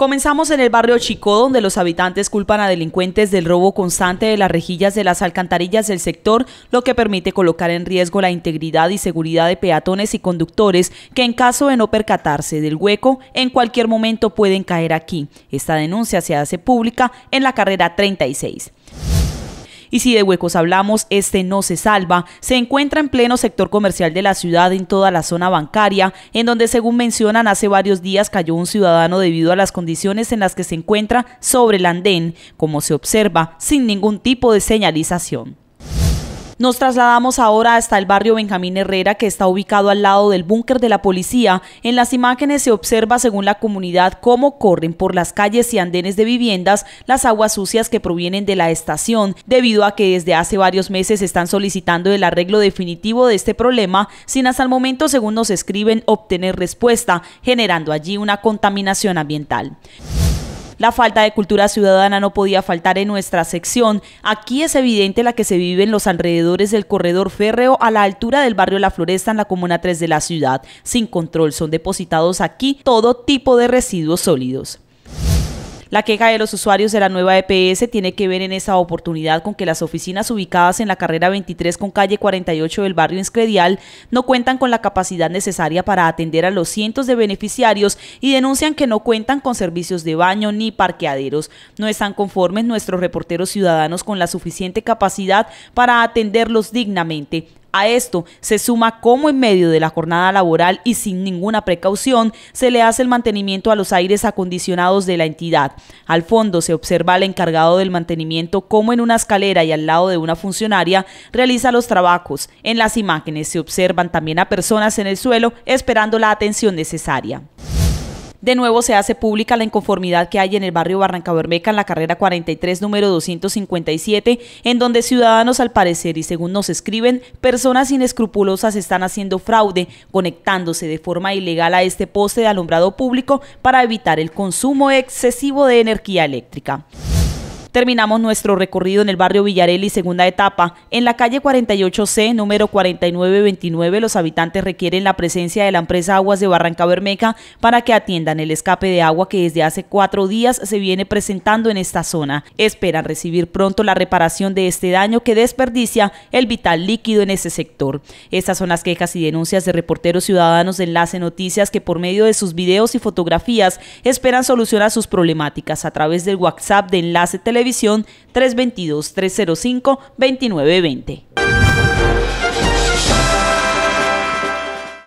Comenzamos en el barrio Chicó, donde los habitantes culpan a delincuentes del robo constante de las rejillas de las alcantarillas del sector, lo que permite colocar en riesgo la integridad y seguridad de peatones y conductores que en caso de no percatarse del hueco, en cualquier momento pueden caer aquí. Esta denuncia se hace pública en la carrera 36. Y si de huecos hablamos, este no se salva. Se encuentra en pleno sector comercial de la ciudad en toda la zona bancaria, en donde según mencionan hace varios días cayó un ciudadano debido a las condiciones en las que se encuentra sobre el andén, como se observa, sin ningún tipo de señalización. Nos trasladamos ahora hasta el barrio Benjamín Herrera, que está ubicado al lado del búnker de la policía. En las imágenes se observa, según la comunidad, cómo corren por las calles y andenes de viviendas las aguas sucias que provienen de la estación, debido a que desde hace varios meses están solicitando el arreglo definitivo de este problema, sin hasta el momento, según nos escriben, obtener respuesta, generando allí una contaminación ambiental. La falta de cultura ciudadana no podía faltar en nuestra sección. Aquí es evidente la que se vive en los alrededores del corredor férreo a la altura del barrio La Floresta en la comuna 3 de la ciudad. Sin control son depositados aquí todo tipo de residuos sólidos. La queja de los usuarios de la nueva EPS tiene que ver en esta oportunidad con que las oficinas ubicadas en la carrera 23 con calle 48 del barrio Inscredial no cuentan con la capacidad necesaria para atender a los cientos de beneficiarios y denuncian que no cuentan con servicios de baño ni parqueaderos. No están conformes nuestros reporteros ciudadanos con la suficiente capacidad para atenderlos dignamente. A esto se suma cómo en medio de la jornada laboral y sin ninguna precaución se le hace el mantenimiento a los aires acondicionados de la entidad. Al fondo se observa al encargado del mantenimiento como en una escalera y al lado de una funcionaria realiza los trabajos. En las imágenes se observan también a personas en el suelo esperando la atención necesaria. De nuevo se hace pública la inconformidad que hay en el barrio Barranca Bermeca en la carrera 43 número 257, en donde ciudadanos al parecer y según nos escriben, personas inescrupulosas están haciendo fraude, conectándose de forma ilegal a este poste de alumbrado público para evitar el consumo excesivo de energía eléctrica. Terminamos nuestro recorrido en el barrio Villarelli, segunda etapa. En la calle 48C, número 4929, los habitantes requieren la presencia de la empresa Aguas de Barranca Bermeja para que atiendan el escape de agua que desde hace cuatro días se viene presentando en esta zona. Esperan recibir pronto la reparación de este daño que desperdicia el vital líquido en ese sector. Estas son las quejas y denuncias de reporteros ciudadanos de Enlace Noticias que por medio de sus videos y fotografías esperan solucionar sus problemáticas a través del WhatsApp de Enlace Televisión Televisión 322-305-2920.